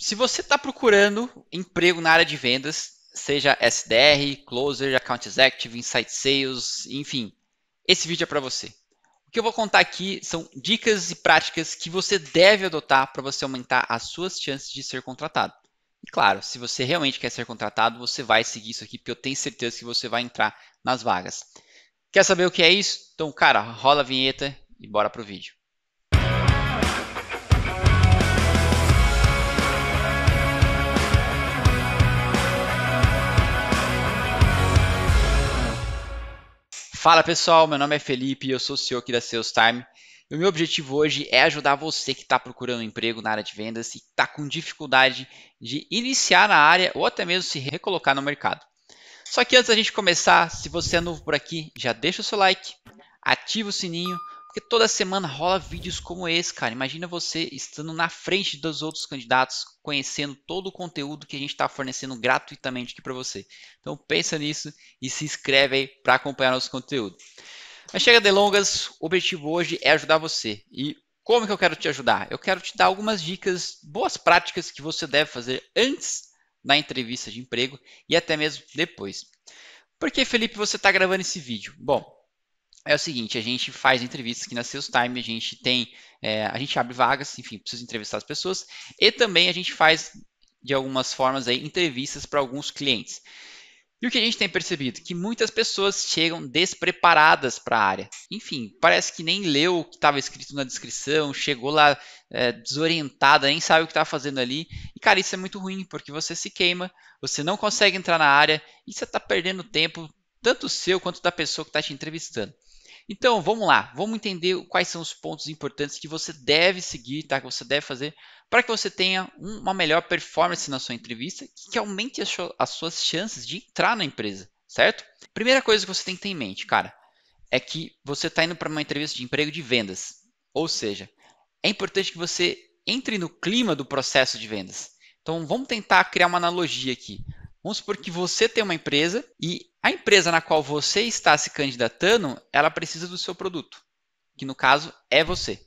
Se você está procurando emprego na área de vendas, seja SDR, Closer, Account Executive, Insight Sales, enfim, esse vídeo é para você. O que eu vou contar aqui são dicas e práticas que você deve adotar para você aumentar as suas chances de ser contratado. E claro, se você realmente quer ser contratado, você vai seguir isso aqui, porque eu tenho certeza que você vai entrar nas vagas. Quer saber o que é isso? Então, cara, rola a vinheta e bora pro vídeo. Fala pessoal, meu nome é Felipe e eu sou o CEO aqui da Sales Time. E o meu objetivo hoje é ajudar você que está procurando um emprego na área de vendas e está com dificuldade de iniciar na área ou até mesmo se recolocar no mercado. Só que antes da gente começar, se você é novo por aqui, já deixa o seu like, ativa o sininho porque toda semana rola vídeos como esse, cara. Imagina você estando na frente dos outros candidatos, conhecendo todo o conteúdo que a gente está fornecendo gratuitamente aqui para você. Então pensa nisso e se inscreve aí para acompanhar nosso conteúdo. Mas chega de longas, o objetivo hoje é ajudar você. E como que eu quero te ajudar? Eu quero te dar algumas dicas, boas práticas que você deve fazer antes da entrevista de emprego e até mesmo depois. Por que, Felipe, você está gravando esse vídeo? Bom, é o seguinte, a gente faz entrevistas aqui na Sales Time, a gente tem, é, a gente abre vagas, enfim, precisa entrevistar as pessoas, e também a gente faz, de algumas formas, aí, entrevistas para alguns clientes. E o que a gente tem percebido? Que muitas pessoas chegam despreparadas para a área. Enfim, parece que nem leu o que estava escrito na descrição, chegou lá é, desorientada, nem sabe o que está fazendo ali. E, cara, isso é muito ruim, porque você se queima, você não consegue entrar na área e você está perdendo tempo, tanto seu quanto da pessoa que está te entrevistando. Então, vamos lá, vamos entender quais são os pontos importantes que você deve seguir, tá? que você deve fazer para que você tenha uma melhor performance na sua entrevista, que aumente as suas chances de entrar na empresa, certo? Primeira coisa que você tem que ter em mente, cara, é que você está indo para uma entrevista de emprego de vendas. Ou seja, é importante que você entre no clima do processo de vendas. Então, vamos tentar criar uma analogia aqui. Vamos supor que você tem uma empresa e a empresa na qual você está se candidatando, ela precisa do seu produto, que no caso é você.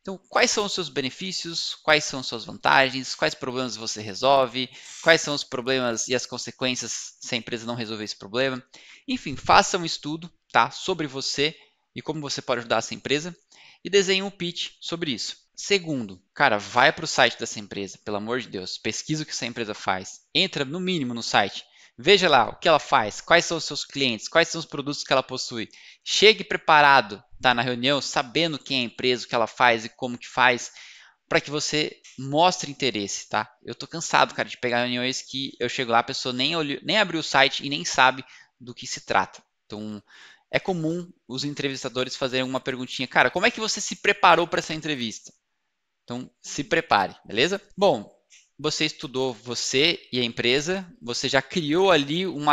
Então, quais são os seus benefícios, quais são suas vantagens, quais problemas você resolve, quais são os problemas e as consequências se a empresa não resolver esse problema. Enfim, faça um estudo tá, sobre você e como você pode ajudar essa empresa e desenhe um pitch sobre isso. Segundo, cara, vai para o site dessa empresa, pelo amor de Deus, pesquisa o que essa empresa faz, entra no mínimo no site, Veja lá o que ela faz, quais são os seus clientes, quais são os produtos que ela possui. Chegue preparado tá, na reunião, sabendo quem é a empresa, o que ela faz e como que faz, para que você mostre interesse, tá? Eu tô cansado, cara, de pegar reuniões que eu chego lá, a pessoa nem, olhou, nem abriu o site e nem sabe do que se trata. Então, é comum os entrevistadores fazerem uma perguntinha, cara, como é que você se preparou para essa entrevista? Então, se prepare, beleza? Bom, você estudou você e a empresa, você já criou ali um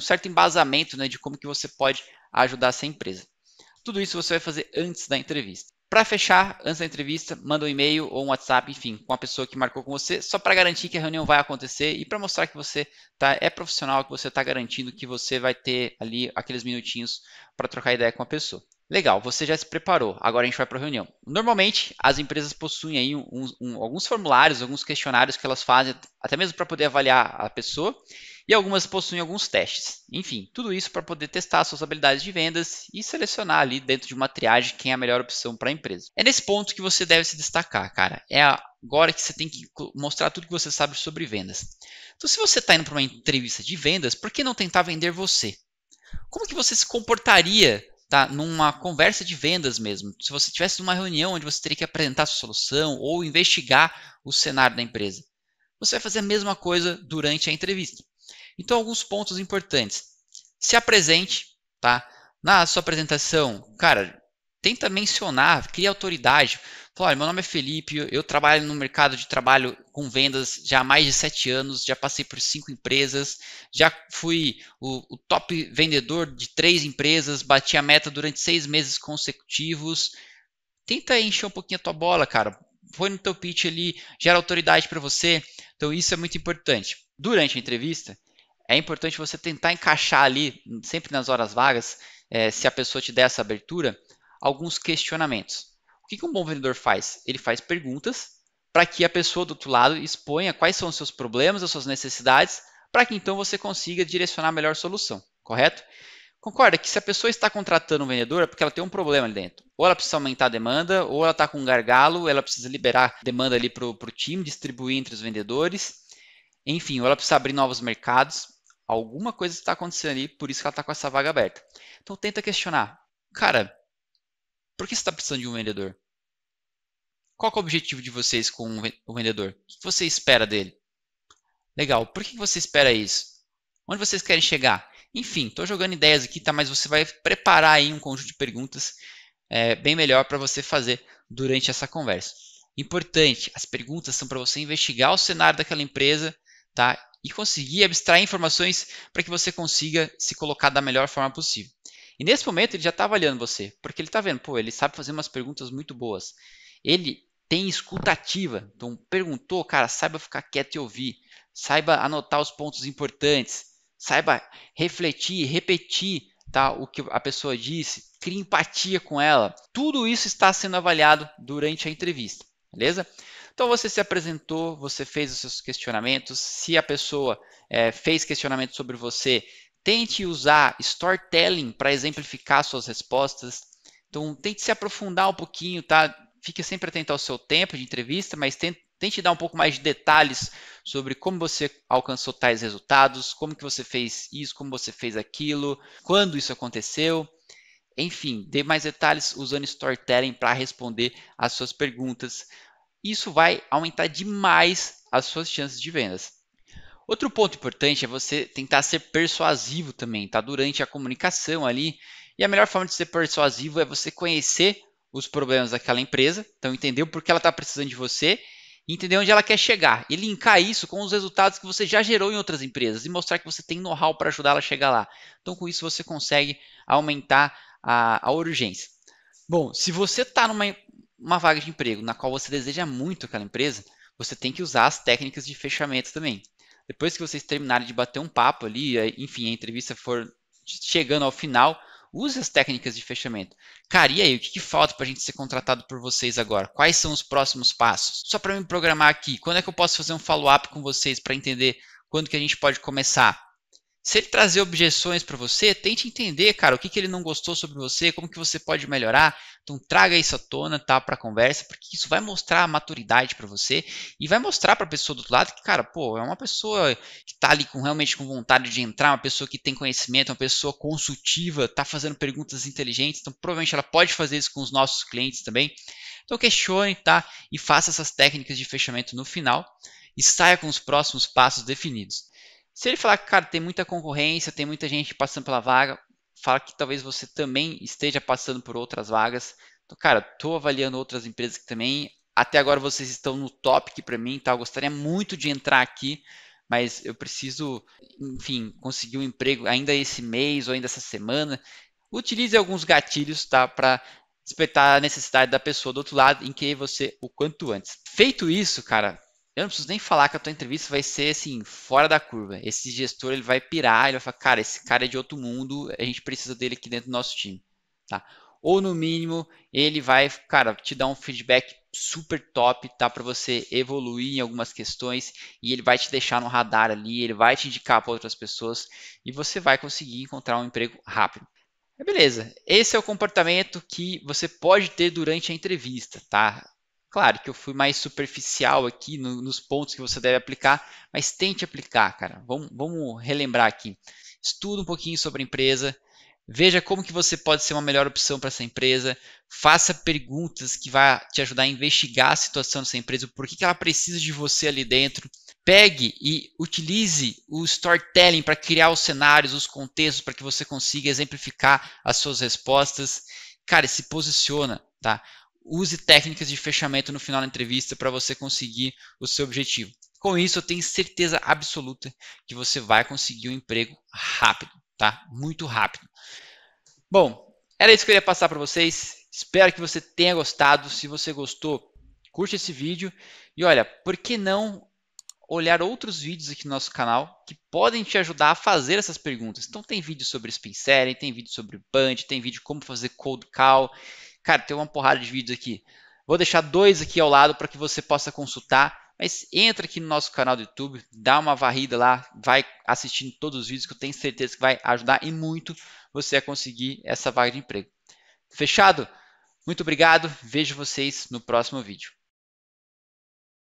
certo embasamento né, de como que você pode ajudar essa empresa. Tudo isso você vai fazer antes da entrevista. Para fechar, antes da entrevista, manda um e-mail ou um WhatsApp, enfim, com a pessoa que marcou com você, só para garantir que a reunião vai acontecer e para mostrar que você tá, é profissional, que você está garantindo que você vai ter ali aqueles minutinhos para trocar ideia com a pessoa. Legal, você já se preparou. Agora a gente vai para a reunião. Normalmente, as empresas possuem aí um, um, alguns formulários, alguns questionários que elas fazem, até mesmo para poder avaliar a pessoa, e algumas possuem alguns testes. Enfim, tudo isso para poder testar suas habilidades de vendas e selecionar ali dentro de uma triagem quem é a melhor opção para a empresa. É nesse ponto que você deve se destacar, cara. É agora que você tem que mostrar tudo que você sabe sobre vendas. Então, se você está indo para uma entrevista de vendas, por que não tentar vender você? Como que você se comportaria tá? Numa conversa de vendas mesmo. Se você tivesse numa reunião onde você teria que apresentar sua solução ou investigar o cenário da empresa, você vai fazer a mesma coisa durante a entrevista. Então, alguns pontos importantes. Se apresente, tá? Na sua apresentação, cara, tenta mencionar, cria autoridade, Flávio, meu nome é Felipe, eu trabalho no mercado de trabalho com vendas já há mais de sete anos, já passei por cinco empresas, já fui o, o top vendedor de três empresas, bati a meta durante seis meses consecutivos. Tenta encher um pouquinho a tua bola, cara. Foi no teu pitch ali, gera autoridade para você. Então isso é muito importante. Durante a entrevista, é importante você tentar encaixar ali, sempre nas horas vagas, é, se a pessoa te der essa abertura, alguns questionamentos que, que um bom vendedor faz? Ele faz perguntas para que a pessoa do outro lado exponha quais são os seus problemas, as suas necessidades, para que então você consiga direcionar a melhor solução, correto? Concorda que se a pessoa está contratando um vendedor é porque ela tem um problema ali dentro. Ou ela precisa aumentar a demanda, ou ela está com um gargalo, ela precisa liberar demanda ali para o time, distribuir entre os vendedores. Enfim, ou ela precisa abrir novos mercados. Alguma coisa está acontecendo ali, por isso que ela está com essa vaga aberta. Então tenta questionar. Cara, por que você está precisando de um vendedor? Qual é o objetivo de vocês com o vendedor? O que você espera dele? Legal, por que você espera isso? Onde vocês querem chegar? Enfim, estou jogando ideias aqui, tá? Mas você vai preparar aí um conjunto de perguntas é, bem melhor para você fazer durante essa conversa. Importante, as perguntas são para você investigar o cenário daquela empresa, tá? E conseguir abstrair informações para que você consiga se colocar da melhor forma possível. E nesse momento ele já está avaliando você, porque ele está vendo, pô, ele sabe fazer umas perguntas muito boas. Ele tem escutativa, então perguntou, cara, saiba ficar quieto e ouvir, saiba anotar os pontos importantes, saiba refletir, repetir tá, o que a pessoa disse, crie empatia com ela. Tudo isso está sendo avaliado durante a entrevista, beleza? Então você se apresentou, você fez os seus questionamentos, se a pessoa é, fez questionamento sobre você, Tente usar storytelling para exemplificar suas respostas. Então, tente se aprofundar um pouquinho, tá? Fique sempre atento ao seu tempo de entrevista, mas tente, tente dar um pouco mais de detalhes sobre como você alcançou tais resultados, como que você fez isso, como você fez aquilo, quando isso aconteceu. Enfim, dê mais detalhes usando storytelling para responder às suas perguntas. Isso vai aumentar demais as suas chances de vendas. Outro ponto importante é você tentar ser persuasivo também, tá? Durante a comunicação ali. E a melhor forma de ser persuasivo é você conhecer os problemas daquela empresa, então entender por que ela está precisando de você entender onde ela quer chegar. E linkar isso com os resultados que você já gerou em outras empresas e mostrar que você tem know-how para ajudar ela a chegar lá. Então, com isso, você consegue aumentar a, a urgência. Bom, se você está numa uma vaga de emprego na qual você deseja muito aquela empresa, você tem que usar as técnicas de fechamento também. Depois que vocês terminarem de bater um papo ali, enfim, a entrevista for chegando ao final, use as técnicas de fechamento. Cara, e aí, o que, que falta para a gente ser contratado por vocês agora? Quais são os próximos passos? Só para me programar aqui, quando é que eu posso fazer um follow-up com vocês para entender quando que a gente pode começar? Se ele trazer objeções para você, tente entender, cara, o que, que ele não gostou sobre você, como que você pode melhorar. Então traga isso à tona, tá, para conversa, porque isso vai mostrar a maturidade para você e vai mostrar para a pessoa do outro lado que, cara, pô, é uma pessoa que tá ali com realmente com vontade de entrar, uma pessoa que tem conhecimento, uma pessoa consultiva, tá fazendo perguntas inteligentes, então provavelmente ela pode fazer isso com os nossos clientes também. Então questione, tá, e faça essas técnicas de fechamento no final e saia com os próximos passos definidos. Se ele falar que, cara, tem muita concorrência, tem muita gente passando pela vaga, fala que talvez você também esteja passando por outras vagas. Então, cara, estou avaliando outras empresas que também. Até agora vocês estão no top que para mim, tá? Eu gostaria muito de entrar aqui, mas eu preciso, enfim, conseguir um emprego ainda esse mês ou ainda essa semana. Utilize alguns gatilhos, tá? Para despertar a necessidade da pessoa do outro lado em que você o quanto antes. Feito isso, cara, eu não preciso nem falar que a tua entrevista vai ser assim, fora da curva. Esse gestor ele vai pirar, ele vai falar, cara, esse cara é de outro mundo, a gente precisa dele aqui dentro do nosso time. Tá? Ou no mínimo, ele vai, cara, te dar um feedback super top, tá? Para você evoluir em algumas questões e ele vai te deixar no radar ali, ele vai te indicar para outras pessoas e você vai conseguir encontrar um emprego rápido. Beleza, esse é o comportamento que você pode ter durante a entrevista, tá? Claro que eu fui mais superficial aqui no, nos pontos que você deve aplicar, mas tente aplicar, cara. Vamos, vamos relembrar aqui. Estuda um pouquinho sobre a empresa, veja como que você pode ser uma melhor opção para essa empresa, faça perguntas que vai te ajudar a investigar a situação dessa empresa, por que, que ela precisa de você ali dentro. Pegue e utilize o storytelling para criar os cenários, os contextos, para que você consiga exemplificar as suas respostas. Cara, se posiciona, tá? use técnicas de fechamento no final da entrevista para você conseguir o seu objetivo. Com isso, eu tenho certeza absoluta que você vai conseguir um emprego rápido, tá? Muito rápido. Bom, era isso que eu queria passar para vocês. Espero que você tenha gostado. Se você gostou, curte esse vídeo e olha, por que não olhar outros vídeos aqui no nosso canal que podem te ajudar a fazer essas perguntas. Então tem vídeo sobre spin selling, tem vídeo sobre punch, tem vídeo como fazer cold call, Cara, tem uma porrada de vídeos aqui. Vou deixar dois aqui ao lado para que você possa consultar. Mas entra aqui no nosso canal do YouTube, dá uma varrida lá, vai assistindo todos os vídeos que eu tenho certeza que vai ajudar e muito você a conseguir essa vaga de emprego. Fechado? Muito obrigado, vejo vocês no próximo vídeo.